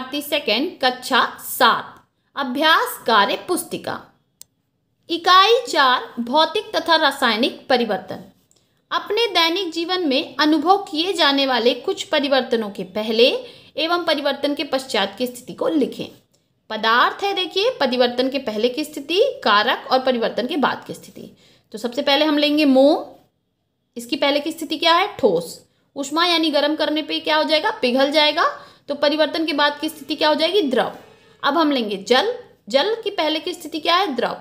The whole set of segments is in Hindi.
भारती सेकेंड कक्षा सात अभ्यास कार्य पुस्तिका इकाई चार भौतिक तथा रासायनिक परिवर्तन अपने दैनिक जीवन में अनुभव किए जाने वाले कुछ परिवर्तनों के पहले एवं परिवर्तन के पश्चात की स्थिति को लिखें पदार्थ है देखिए परिवर्तन के पहले की स्थिति कारक और परिवर्तन के बाद की स्थिति तो सबसे पहले हम लेंगे मोम इसकी पहले की स्थिति क्या है ठोस उष्मा यानी गर्म करने पे क्या हो जाएगा पिघल जाएगा तो परिवर्तन के बाद की स्थिति क्या हो जाएगी द्रव अब हम लेंगे जल जल की पहले की स्थिति क्या है द्रव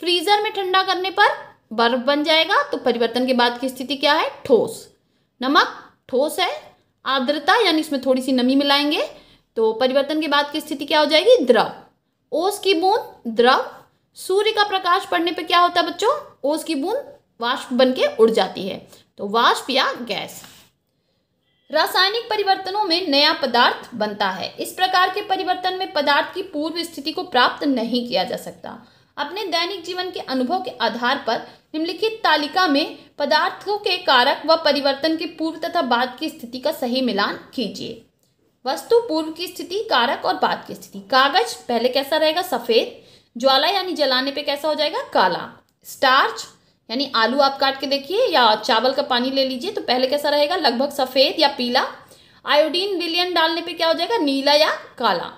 फ्रीजर में ठंडा करने पर बर्फ बन जाएगा तो परिवर्तन के बाद की स्थिति क्या है ठोस नमक ठोस है आर्द्रता यानी इसमें थोड़ी सी नमी मिलाएंगे तो परिवर्तन के बाद की स्थिति क्या हो जाएगी द्रव ओस की बूंद द्रव सूर्य का प्रकाश पड़ने पर क्या होता है बच्चों ओस की बूंद वाष्प बन के उड़ जाती है तो वाष्प या गैस रासायनिक परिवर्तनों में नया पदार्थ बनता है इस प्रकार के परिवर्तन में पदार्थ की पूर्व स्थिति को प्राप्त नहीं किया जा सकता अपने दैनिक जीवन के अनुभव के आधार पर निम्नलिखित तालिका में पदार्थों के कारक व परिवर्तन के पूर्व तथा बाद की स्थिति का सही मिलान कीजिए वस्तु पूर्व की स्थिति कारक और बाद की स्थिति कागज पहले कैसा रहेगा सफ़ेद ज्वाला यानी जलाने पे कैसा हो जाएगा काला स्टार्च यानी आलू आप काट के देखिए या चावल का पानी ले लीजिए तो पहले कैसा रहेगा लगभग सफ़ेद या पीला आयोडीन विलियन डालने पे क्या हो जाएगा नीला या काला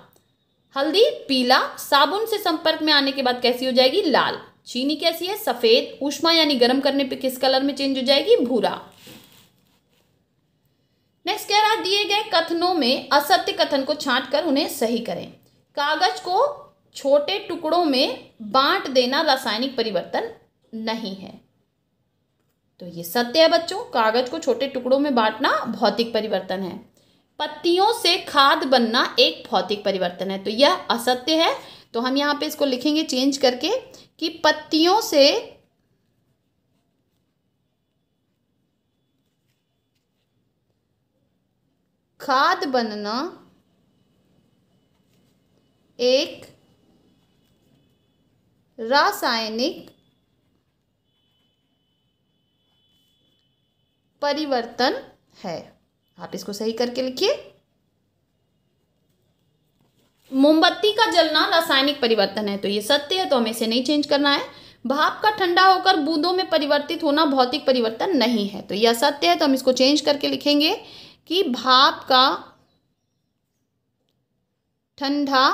हल्दी पीला साबुन से संपर्क में आने के बाद कैसी हो जाएगी लाल चीनी कैसी है सफ़ेद ऊष्मा यानी गर्म करने पे किस कलर में चेंज हो जाएगी भूरा नेक्स्ट कह रहा दिए गए कथनों में असत्य कथन को छाट कर उन्हें सही करें कागज को छोटे टुकड़ों में बांट देना रासायनिक परिवर्तन नहीं है तो ये सत्य है बच्चों कागज को छोटे टुकड़ों में बांटना भौतिक परिवर्तन है पत्तियों से खाद बनना एक भौतिक परिवर्तन है तो यह असत्य है तो हम यहाँ पे इसको लिखेंगे चेंज करके कि पत्तियों से खाद बनना एक रासायनिक परिवर्तन है आप इसको सही करके लिखिए मोमबत्ती का जलना रासायनिक परिवर्तन है तो ये सत्य है तो हमें इसे नहीं चेंज करना है भाप का ठंडा होकर बूंदों में परिवर्तित होना भौतिक परिवर्तन नहीं है तो यह सत्य है तो हम इसको चेंज करके लिखेंगे कि भाप का ठंडा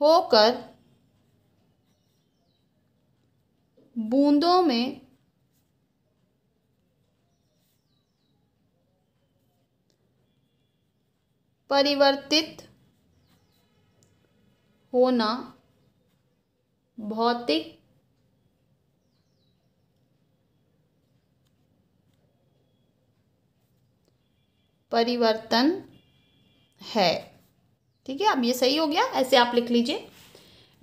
होकर बूंदों में परिवर्तित होना भौतिक परिवर्तन है ठीक है अब ये सही हो गया ऐसे आप लिख लीजिए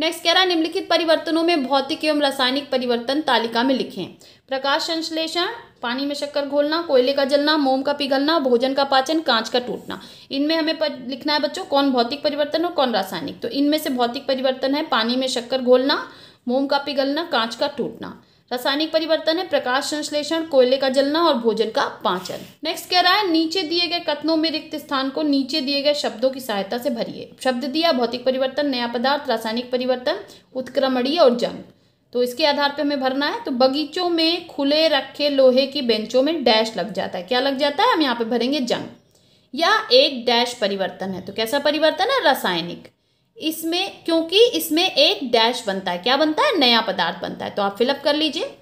नेक्स्ट कह रहा है निम्नलिखित परिवर्तनों में भौतिक एवं रासायनिक परिवर्तन तालिका में लिखें प्रकाश संश्लेषण पानी में शक्कर घोलना कोयले का जलना मोम का पिघलना भोजन का पाचन कांच का टूटना इनमें हमें पर, लिखना है बच्चों कौन भौतिक परिवर्तन और कौन रासायनिक तो इनमें से भौतिक परिवर्तन है पानी में शक्कर घोलना मोम का पिघलना कांच का टूटना रासायनिक परिवर्तन है प्रकाश संश्लेषण कोयले का जलना और भोजन का पाचन नेक्स्ट कह रहा है नीचे दिए गए कथनों में रिक्त स्थान को नीचे दिए गए शब्दों की सहायता से भरिए शब्द दिया भौतिक परिवर्तन नया पदार्थ रासायनिक परिवर्तन उत्क्रमणीय और जंग तो इसके आधार पर हमें भरना है तो बगीचों में खुले रखे लोहे की बेंचों में डैश लग जाता है क्या लग जाता है हम यहाँ पे भरेंगे जंग या एक डैश परिवर्तन है तो कैसा परिवर्तन है रासायनिक इसमें क्योंकि इसमें एक डैश बनता है क्या बनता है नया पदार्थ बनता है तो आप फिलअप कर लीजिए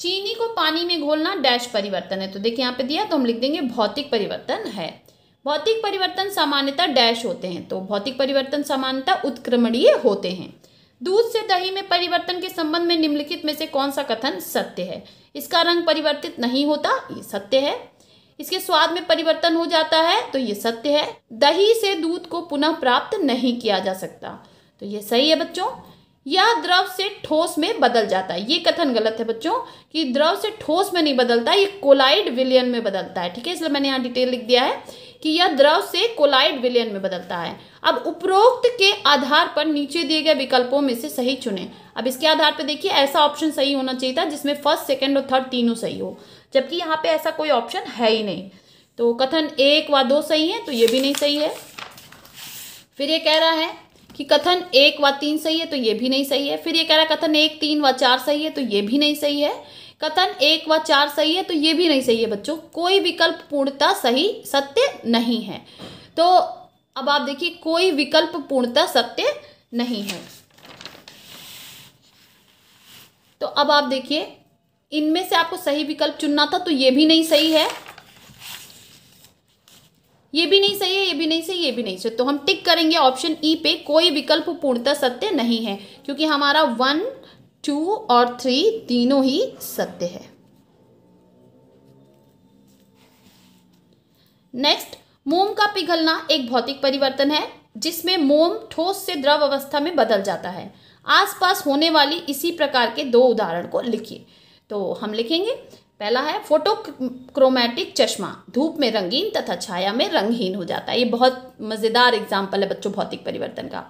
चीनी को पानी में घोलना डैश परिवर्तन है तो देखिए यहाँ पे दिया तो हम लिख देंगे भौतिक परिवर्तन है भौतिक परिवर्तन सामान्यतः डैश होते हैं तो भौतिक परिवर्तन सामान्यतः उत्क्रमणीय होते हैं दूध से दही में परिवर्तन के संबंध में निम्नलिखित में से कौन सा कथन सत्य है इसका रंग परिवर्तित नहीं होता ये सत्य है इसके स्वाद में परिवर्तन हो जाता है तो ये सत्य है दही से दूध को पुनः प्राप्त नहीं किया जा सकता तो ये सही है बच्चों या द्रव से ठोस में बदल जाता है ये कथन गलत है बच्चों कि द्रव से ठोस में नहीं बदलता ये कोलाइड विलियन में बदलता है ठीक है इसलिए मैंने यहाँ डिटेल लिख दिया है कि यह द्रव से कोलाइड विलयन में बदलता है अब उपरोक्त के आधार पर नीचे दिए गए विकल्पों में से सही चुने अब इसके आधार पर देखिए ऐसा ऑप्शन सही होना चाहिए था जिसमें फर्स्ट सेकेंड और थर्ड तीनों सही हो जबकि यहाँ पे ऐसा कोई ऑप्शन है ही नहीं तो कथन एक व दो सही है तो ये भी नहीं सही है फिर ये कह रहा है कि कथन एक व तीन सही है तो ये भी नहीं सही है फिर ये कह रहा है कथन एक तीन व चार सही है तो ये भी नहीं सही है कथन एक व चार सही है तो ये भी नहीं सही है बच्चों कोई विकल्प पूर्णता सही सत्य नहीं है तो अब आप देखिए कोई विकल्प पूर्णता सत्य नहीं है तो अब आप देखिए इनमें से आपको सही विकल्प चुनना था तो ये भी नहीं सही है ये भी नहीं सही है ये भी नहीं सही ये भी नहीं सही तो हम टिक करेंगे ऑप्शन ई पे कोई विकल्प पूर्णता सत्य नहीं है क्योंकि हमारा वन टू और थ्री तीनों ही सत्य है नेक्स्ट मोम का पिघलना एक भौतिक परिवर्तन है जिसमें मोम ठोस से द्रव अवस्था में बदल जाता है आसपास होने वाली इसी प्रकार के दो उदाहरण को लिखिए तो हम लिखेंगे पहला है फोटोक्रोमैटिक चश्मा धूप में रंगीन तथा छाया में रंगहीन हो जाता है ये बहुत मज़ेदार एग्जाम्पल है बच्चों भौतिक परिवर्तन का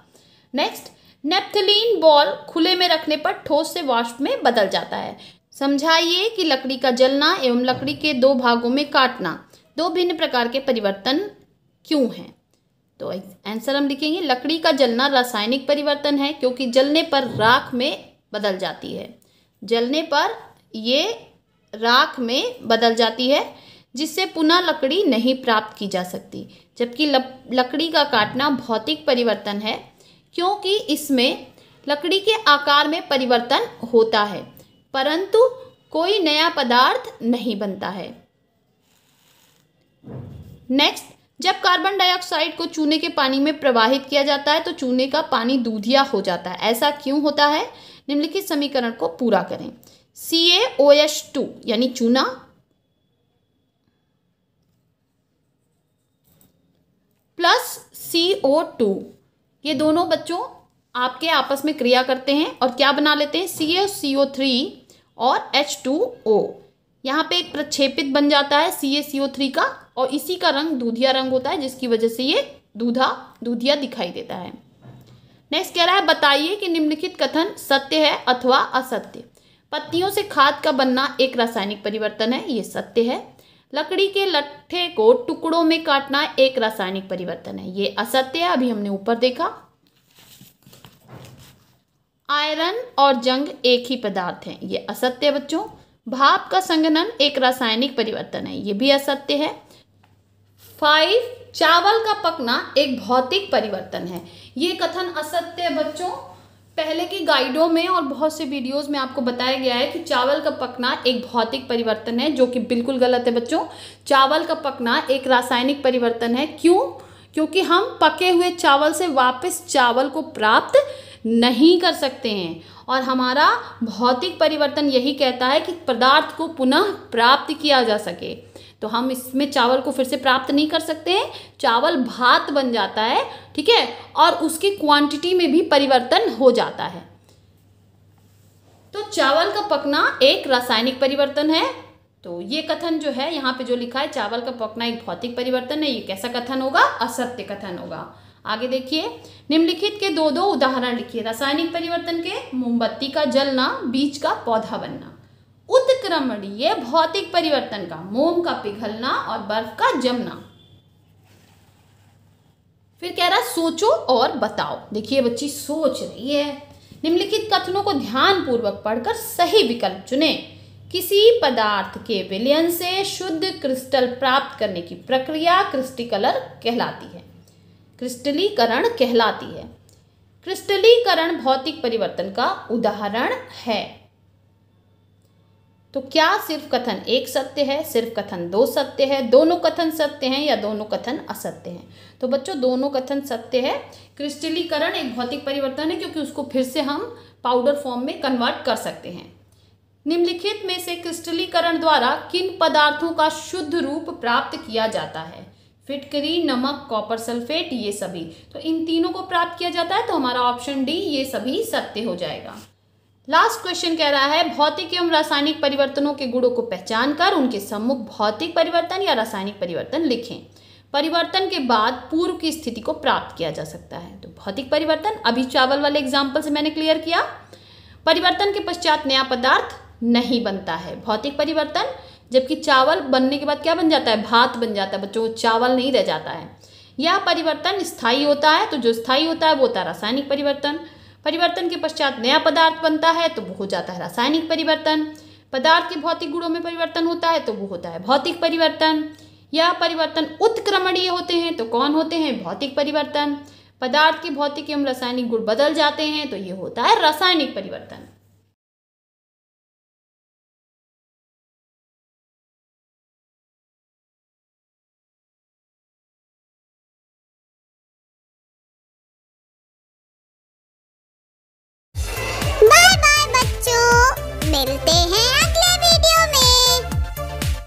नेक्स्ट नेप्थलीन बॉल खुले में रखने पर ठोस से वाष्प में बदल जाता है समझाइए कि लकड़ी का जलना एवं लकड़ी के दो भागों में काटना दो भिन्न प्रकार के परिवर्तन क्यों हैं तो आंसर हम लिखेंगे लकड़ी का जलना रासायनिक परिवर्तन है क्योंकि जलने पर राख में बदल जाती है जलने पर ये राख में बदल जाती है जिससे पुनः लकड़ी नहीं प्राप्त की जा सकती जबकि लकड़ी का काटना भौतिक परिवर्तन है क्योंकि इसमें लकड़ी के आकार में परिवर्तन होता है परंतु कोई नया पदार्थ नहीं बनता है नेक्स्ट जब कार्बन डाइऑक्साइड को चूने के पानी में प्रवाहित किया जाता है तो चूने का पानी दूधिया हो जाता है ऐसा क्यों होता है निम्नलिखित समीकरण को पूरा करें सी एस टू यानी चूना प्लस सी ओ टू ये दोनों बच्चों आपके आपस में क्रिया करते हैं और क्या बना लेते हैं C S C O three और एच टू ओ यहाँ पे एक प्रक्षेपित बन जाता है सी ए सी ओ थ्री का और इसी का रंग दूधिया रंग होता है जिसकी वजह से ये दूधा दूधिया दिखाई देता है नेक्स्ट कह रहा है बताइए कि निम्नलिखित कथन सत्य है अथवा असत्य पत्तियों से खाद का बनना एक रासायनिक परिवर्तन है ये सत्य है लकड़ी के लट्ठे को टुकड़ों में काटना एक रासायनिक परिवर्तन है ये असत्य है अभी हमने ऊपर देखा आयरन और जंग एक ही पदार्थ हैं ये असत्य बच्चों भाप का संगनन एक रासायनिक परिवर्तन है ये भी असत्य है फाइव चावल का पकना एक भौतिक परिवर्तन है ये कथन असत्य बच्चों पहले की गाइडों में और बहुत से वीडियोस में आपको बताया गया है कि चावल का पकना एक भौतिक परिवर्तन है जो कि बिल्कुल गलत है बच्चों चावल का पकना एक रासायनिक परिवर्तन है क्यों क्योंकि हम पके हुए चावल से वापस चावल को प्राप्त नहीं कर सकते हैं और हमारा भौतिक परिवर्तन यही कहता है कि पदार्थ को पुनः प्राप्त किया जा सके तो हम इसमें चावल को फिर से प्राप्त नहीं कर सकते हैं चावल भात बन जाता है ठीक है और उसकी क्वांटिटी में भी परिवर्तन हो जाता है तो चावल का पकना एक रासायनिक परिवर्तन है तो ये कथन जो है यहाँ पे जो लिखा है चावल का पकना एक भौतिक परिवर्तन है ये कैसा कथन होगा असत्य कथन होगा आगे देखिए निम्नलिखित के दो दो उदाहरण लिखिए रासायनिक परिवर्तन के मोमबत्ती का जलना बीज का पौधा बनना उत्क्रमणीय भौतिक परिवर्तन का मोम का पिघलना और बर्फ का जमना फिर कह रहा सोचो और बताओ देखिए बच्ची सोच रही है निम्नलिखित कथनों को ध्यान पूर्वक पढ़कर सही विकल्प चुने किसी पदार्थ के विलयन से शुद्ध क्रिस्टल प्राप्त करने की प्रक्रिया क्रिस्टिकलर कहलाती है क्रिस्टलीकरण कहलाती है क्रिस्टलीकरण भौतिक परिवर्तन का उदाहरण है तो क्या सिर्फ कथन एक सत्य है सिर्फ कथन दो सत्य है दोनों कथन सत्य हैं या दोनों कथन असत्य हैं तो बच्चों दोनों कथन सत्य है क्रिस्टलीकरण एक भौतिक परिवर्तन है क्योंकि उसको फिर से हम पाउडर फॉर्म में कन्वर्ट कर सकते हैं निम्नलिखित में से क्रिस्टलीकरण द्वारा किन पदार्थों का शुद्ध रूप प्राप्त किया जाता है फिटकरी नमक कॉपर सल्फेट ये सभी तो इन तीनों को प्राप्त किया जाता है तो हमारा ऑप्शन डी ये सभी सत्य हो जाएगा लास्ट क्वेश्चन कह रहा है भौतिक एवं रासायनिक परिवर्तनों के गुणों को पहचान कर उनके सम्मुख भौतिक परिवर्तन या रासायनिक परिवर्तन लिखें परिवर्तन के बाद पूर्व की स्थिति को प्राप्त किया जा सकता है तो भौतिक परिवर्तन अभी चावल वाले एग्जाम्पल से मैंने क्लियर किया परिवर्तन के पश्चात नया पदार्थ नहीं बनता है भौतिक परिवर्तन जबकि चावल बनने के बाद क्या बन जाता है भात बन जाता है बच्चों चावल नहीं रह जाता है यह परिवर्तन स्थायी होता है तो जो स्थायी होता है वो होता है रासायनिक परिवर्तन परिवर्तन के पश्चात नया पदार्थ बनता है तो वो हो जाता है रासायनिक परिवर्तन पदार्थ के भौतिक गुणों में परिवर्तन होता है तो वो होता है भौतिक परिवर्तन या परिवर्तन उत्क्रमणीय होते हैं तो कौन होते हैं भौतिक परिवर्तन पदार्थ के भौतिक एवं रासायनिक गुण बदल जाते हैं तो ये होता है रासायनिक परिवर्तन